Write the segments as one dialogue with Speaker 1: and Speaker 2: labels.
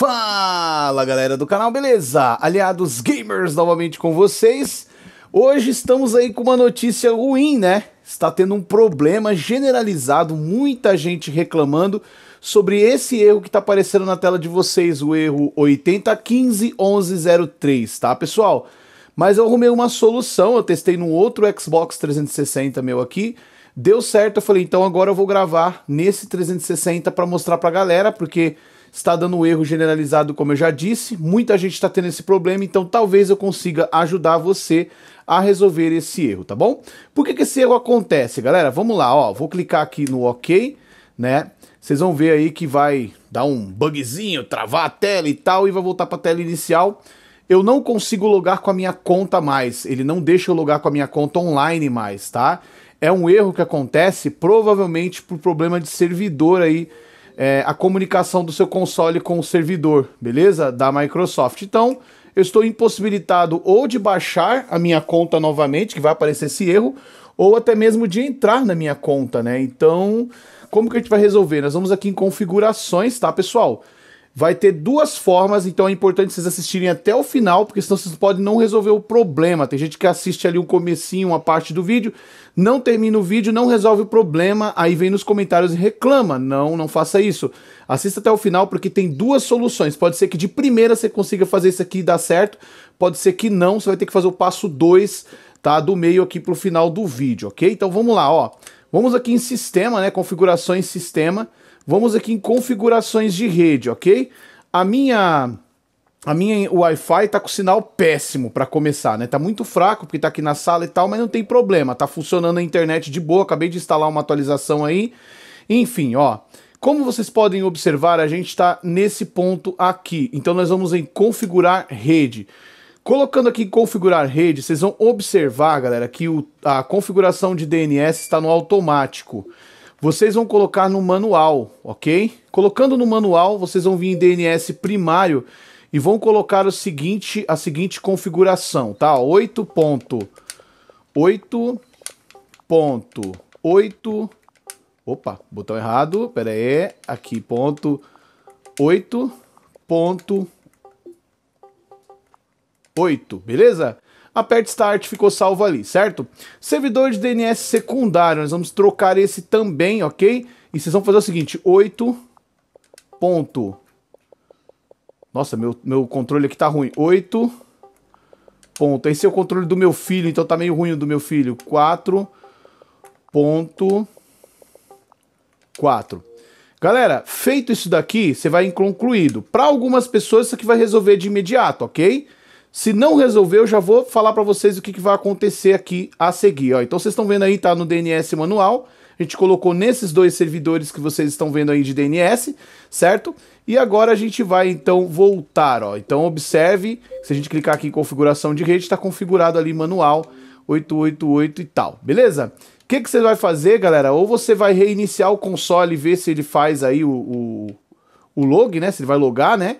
Speaker 1: Fala galera do canal, beleza? Aliados gamers novamente com vocês. Hoje estamos aí com uma notícia ruim, né? Está tendo um problema generalizado, muita gente reclamando sobre esse erro que está aparecendo na tela de vocês, o erro 80151103, tá pessoal? Mas eu arrumei uma solução, eu testei num outro Xbox 360 meu aqui, deu certo, eu falei, então agora eu vou gravar nesse 360 para mostrar para a galera, porque está dando um erro generalizado, como eu já disse. Muita gente está tendo esse problema, então talvez eu consiga ajudar você a resolver esse erro, tá bom? Por que, que esse erro acontece, galera? Vamos lá, ó. Vou clicar aqui no OK, né? Vocês vão ver aí que vai dar um bugzinho, travar a tela e tal, e vai voltar para a tela inicial. Eu não consigo logar com a minha conta mais. Ele não deixa eu logar com a minha conta online mais, tá? É um erro que acontece provavelmente por problema de servidor aí é, a comunicação do seu console com o servidor, beleza? Da Microsoft. Então, eu estou impossibilitado ou de baixar a minha conta novamente, que vai aparecer esse erro, ou até mesmo de entrar na minha conta, né? Então, como que a gente vai resolver? Nós vamos aqui em configurações, tá, pessoal? vai ter duas formas, então é importante vocês assistirem até o final, porque senão vocês podem não resolver o problema. Tem gente que assiste ali um comecinho, uma parte do vídeo, não termina o vídeo, não resolve o problema, aí vem nos comentários e reclama. Não, não faça isso. Assista até o final porque tem duas soluções. Pode ser que de primeira você consiga fazer isso aqui e dar certo, pode ser que não, você vai ter que fazer o passo 2, tá, do meio aqui pro final do vídeo, OK? Então vamos lá, ó. Vamos aqui em sistema, né, configurações sistema. Vamos aqui em configurações de rede, ok? A minha a minha Wi-Fi tá com sinal péssimo para começar, né? Tá muito fraco porque tá aqui na sala e tal, mas não tem problema, tá funcionando a internet de boa. Acabei de instalar uma atualização aí. Enfim, ó. Como vocês podem observar, a gente está nesse ponto aqui. Então nós vamos em configurar rede. Colocando aqui em configurar rede, vocês vão observar, galera, que o, a configuração de DNS está no automático vocês vão colocar no manual, ok? Colocando no manual, vocês vão vir em DNS primário e vão colocar o seguinte, a seguinte configuração, tá? 8.8.8 Opa, botão errado, pera aí, aqui, ponto 8.8 ponto 8, beleza? aperte Start, ficou salvo ali, certo? Servidor de DNS secundário, nós vamos trocar esse também, ok? E vocês vão fazer o seguinte, 8 ponto... Nossa, meu, meu controle aqui tá ruim. 8 ponto... Esse é o controle do meu filho, então tá meio ruim o do meu filho. 4 ponto... 4. Galera, feito isso daqui, você vai incluído. Para algumas pessoas, isso aqui vai resolver de imediato, ok? Ok? Se não resolver, eu já vou falar para vocês o que, que, vai acontecer aqui a seguir. Ó. Então vocês estão vendo aí, tá no DNS manual. A gente colocou nesses dois servidores que vocês estão vendo aí de DNS, certo? E agora a gente vai então voltar, ó. Então observe, se a gente clicar aqui em configuração de rede, está configurado ali manual 888 e tal, beleza? O que, que você vai fazer, galera? Ou você vai reiniciar o console e ver se ele faz aí o, o, o log, né? Se ele vai logar, né?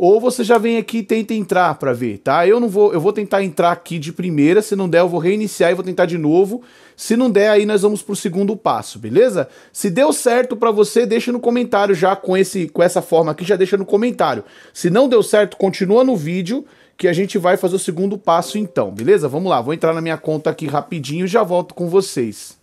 Speaker 1: ou você já vem aqui e tenta entrar para ver, tá? Eu não vou, eu vou tentar entrar aqui de primeira, se não der eu vou reiniciar e vou tentar de novo. Se não der aí nós vamos pro segundo passo, beleza? Se deu certo para você, deixa no comentário já com esse com essa forma aqui, já deixa no comentário. Se não deu certo, continua no vídeo que a gente vai fazer o segundo passo então, beleza? Vamos lá, vou entrar na minha conta aqui rapidinho e já volto com vocês.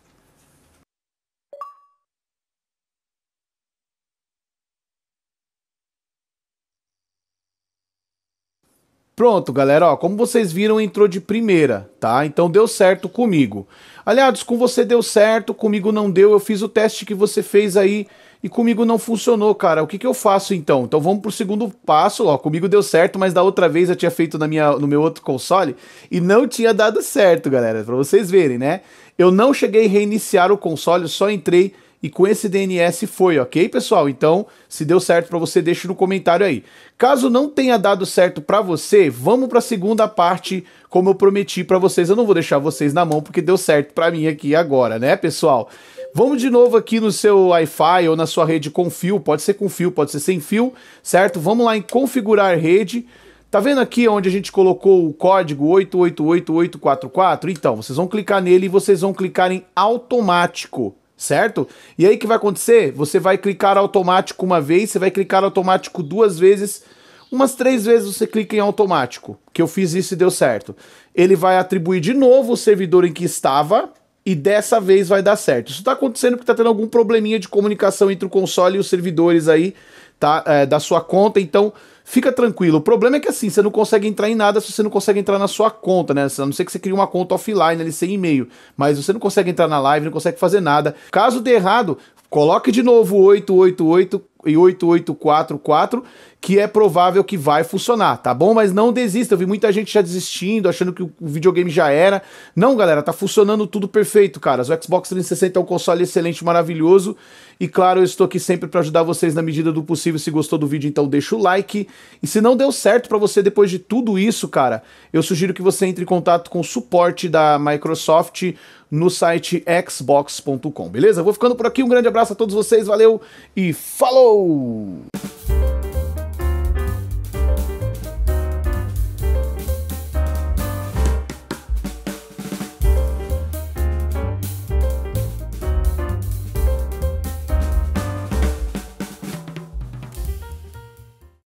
Speaker 1: Pronto, galera, ó, como vocês viram, entrou de primeira, tá? Então deu certo comigo. Aliados, com você deu certo, comigo não deu. Eu fiz o teste que você fez aí e comigo não funcionou, cara. O que, que eu faço então? Então vamos pro segundo passo, ó. Comigo deu certo, mas da outra vez eu tinha feito na minha, no meu outro console e não tinha dado certo, galera, para vocês verem, né? Eu não cheguei a reiniciar o console, só entrei e com esse DNS foi, ok, pessoal? Então, se deu certo para você, deixa no comentário aí. Caso não tenha dado certo para você, vamos para a segunda parte, como eu prometi para vocês. Eu não vou deixar vocês na mão porque deu certo para mim aqui agora, né, pessoal? Vamos de novo aqui no seu Wi-Fi ou na sua rede com fio, pode ser com fio, pode ser sem fio, certo? Vamos lá em configurar rede. Tá vendo aqui onde a gente colocou o código 888844? Então, vocês vão clicar nele e vocês vão clicar em automático certo? E aí o que vai acontecer? Você vai clicar automático uma vez, você vai clicar automático duas vezes, umas três vezes você clica em automático, que eu fiz isso e deu certo. Ele vai atribuir de novo o servidor em que estava e dessa vez vai dar certo. Isso está acontecendo porque está tendo algum probleminha de comunicação entre o console e os servidores aí tá? É, da sua conta, então fica tranquilo. O problema é que assim, você não consegue entrar em nada se você não consegue entrar na sua conta, né? A não ser que você crie uma conta offline ali sem e-mail, mas você não consegue entrar na live, não consegue fazer nada. Caso dê errado, coloque de novo 888 e 8844 que é provável que vai funcionar, tá bom? Mas não desista, eu vi muita gente já desistindo, achando que o videogame já era. Não, galera, tá funcionando tudo perfeito, cara. O Xbox 360 é um console excelente, maravilhoso. E claro, eu estou aqui sempre para ajudar vocês na medida do possível. Se gostou do vídeo, então deixa o like. E se não deu certo para você depois de tudo isso, cara, eu sugiro que você entre em contato com o suporte da Microsoft no site xbox.com, beleza? Vou ficando por aqui, um grande abraço a todos vocês, valeu e falou!